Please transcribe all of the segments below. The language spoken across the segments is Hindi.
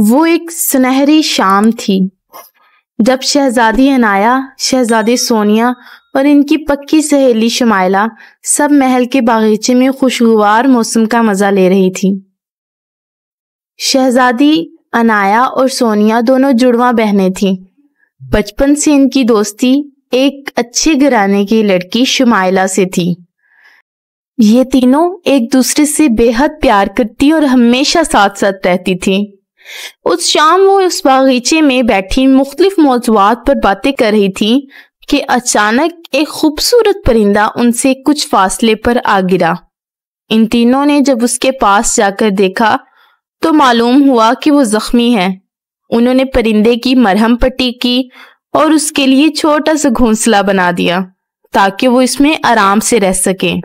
वो एक सुनहरी शाम थी जब शहजादी अनाया शहजादी सोनिया और इनकी पक्की सहेली शुमाइला सब महल के बागीचे में खुशगवार मौसम का मजा ले रही थी शहजादी अनाया और सोनिया दोनों जुड़वा बहनें थीं बचपन से इनकी दोस्ती एक अच्छे घराने की लड़की शुमाइला से थी ये तीनों एक दूसरे से बेहद प्यार करती और हमेशा साथ साथ रहती थीं। उस शाम वो उस बागीचे में बैठी मुख्तलिफ मौजूद पर बातें कर रही थी कि अचानक एक खूबसूरत परिंदा उनसे कुछ फासले पर आ गिरा इन तीनों ने जब उसके पास जाकर देखा तो मालूम हुआ कि वो जख्मी है उन्होंने परिंदे की मरहम पट्टी की और उसके लिए छोटा सा घोंसला बना दिया ताकि वो इसमें आराम से रह सके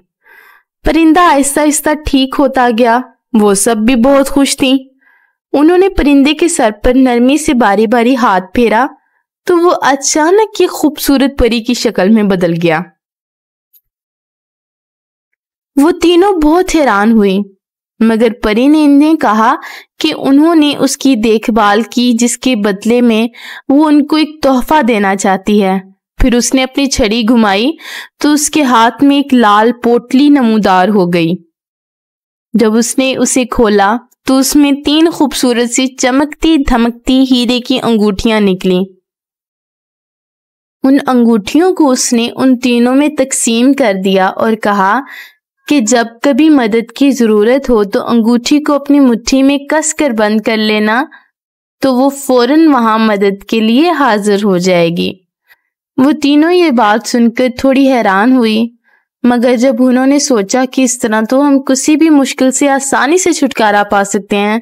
परिंदा आहिस्ता आहिस्ता ठीक होता गया वो सब भी बहुत खुश थी उन्होंने परिंदे के सर पर नरमी से बारी बारी हाथ फेरा तो वो अचानक की खूबसूरत परी की शक्ल में बदल गया वो तीनों बहुत हैरान हुई मगर परी ने इन्हें कहा कि उन्होंने उसकी देखभाल की जिसके बदले में वो उनको एक तोहफा देना चाहती है फिर उसने अपनी छड़ी घुमाई तो उसके हाथ में एक लाल पोटली नमूदार हो गई जब उसने उसे खोला तो उसमें तीन खूबसूरत सी चमकती धमकती हीरे की अंगूठियां निकली उन अंगूठियों को उसने उन तीनों में तकसीम कर दिया और कहा कि जब कभी मदद की ज़रूरत हो तो अंगूठी को अपनी मुट्ठी में कस कर बंद कर लेना तो वो फौरन वहां मदद के लिए हाजिर हो जाएगी वो तीनों ये बात सुनकर थोड़ी हैरान हुई मगर जब उन्होंने सोचा कि इस तरह तो हम किसी भी मुश्किल से आसानी से छुटकारा पा सकते हैं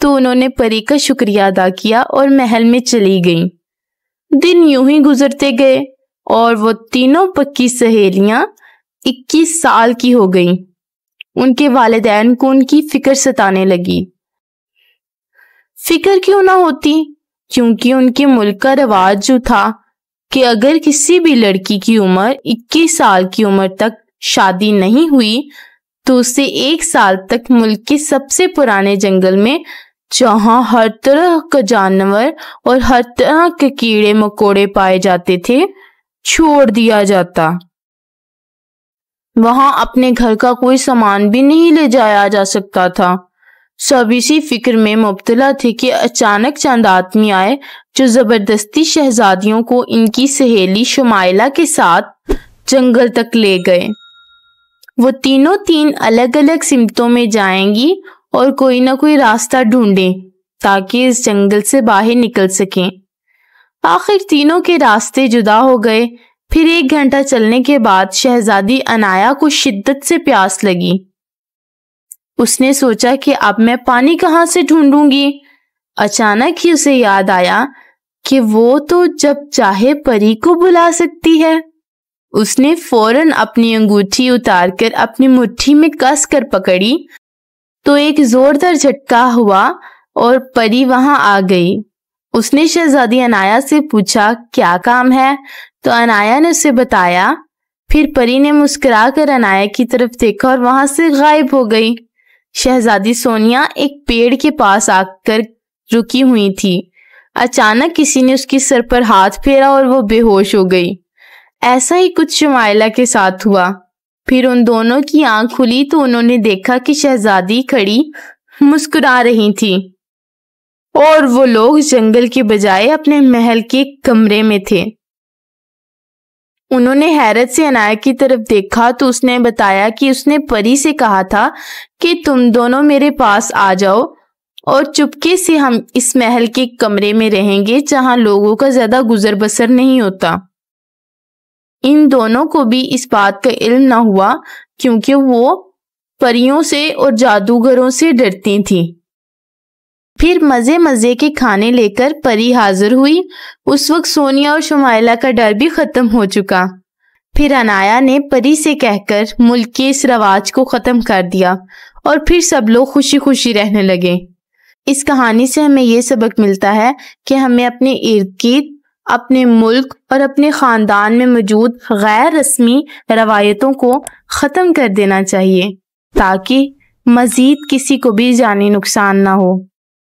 तो उन्होंने परी का शुक्रिया अदा किया और महल में चली गई दिन यूं ही गुजरते गए और वो तीनों पक्की सहेलियां 21 साल की हो गईं। उनके वालदेन को उनकी फिक्र सताने लगी फिक्र क्यों ना होती क्योंकि उनके मुल्क का रवाज जो था कि अगर किसी भी लड़की की उम्र 21 साल की उम्र तक शादी नहीं हुई तो उसे एक साल तक मुल्क के सबसे पुराने जंगल में जहां हर तरह का जानवर और हर तरह के कीड़े मकोड़े पाए जाते थे छोड़ दिया जाता वहां अपने घर का कोई सामान भी नहीं ले जाया जा सकता था सब इसी फिक्र में मुबतला थे कि अचानक चंद आदमी आए जो जबरदस्ती शहजादियों को इनकी सहेली शुमाइला के साथ जंगल तक ले गए वो तीनों तीन अलग अलग सिमतों में जाएंगी और कोई ना कोई रास्ता ढूंढें ताकि इस जंगल से बाहर निकल सकें आखिर तीनों के रास्ते जुदा हो गए फिर एक घंटा चलने के बाद शहजादी अनाया को शिद्दत से प्यास लगी उसने सोचा कि अब मैं पानी कहाँ से ढूंढूंगी अचानक ही उसे याद आया कि वो तो जब चाहे परी को बुला सकती है उसने फौरन अपनी अंगूठी उतारकर अपनी मुट्ठी में कस कर पकड़ी तो एक जोरदार झटका हुआ और परी वहां आ गई उसने शहजादी अनाया से पूछा क्या काम है तो अनाया ने उसे बताया फिर परी ने मुस्कुरा कर अनाया की तरफ देखा और वहां से गायब हो गई शहजादी सोनिया एक पेड़ के पास आकर रुकी हुई थी अचानक किसी ने उसके सर पर हाथ फेरा और वो बेहोश हो गई ऐसा ही कुछ शुमाइला के साथ हुआ फिर उन दोनों की आंख खुली तो उन्होंने देखा कि शहजादी खड़ी मुस्कुरा रही थी और वो लोग जंगल के बजाय अपने महल के कमरे में थे उन्होंने हैरत से अनाया की तरफ देखा तो उसने बताया कि उसने परी से कहा था कि तुम दोनों मेरे पास आ जाओ और चुपके से हम इस महल के कमरे में रहेंगे जहां लोगों का ज्यादा गुजर बसर नहीं होता इन दोनों को भी इस बात का इल्म ना हुआ क्योंकि वो परियों से और जादूगरों से डरती थीं। फिर मज़े मज़े के खाने लेकर परी हाजिर हुई उस वक्त सोनिया और शुमाइला का डर भी ख़त्म हो चुका फिर अनाया ने परी से कहकर मुल्क के इस रवाज को ख़त्म कर दिया और फिर सब लोग खुशी खुशी रहने लगे इस कहानी से हमें ये सबक मिलता है कि हमें अपने इर्द गिर्द अपने मुल्क और अपने ख़ानदान में मौजूद गैर रस्मी रवायतों को ख़त्म कर देना चाहिए ताकि मज़ीद किसी को भी जानी नुकसान ना हो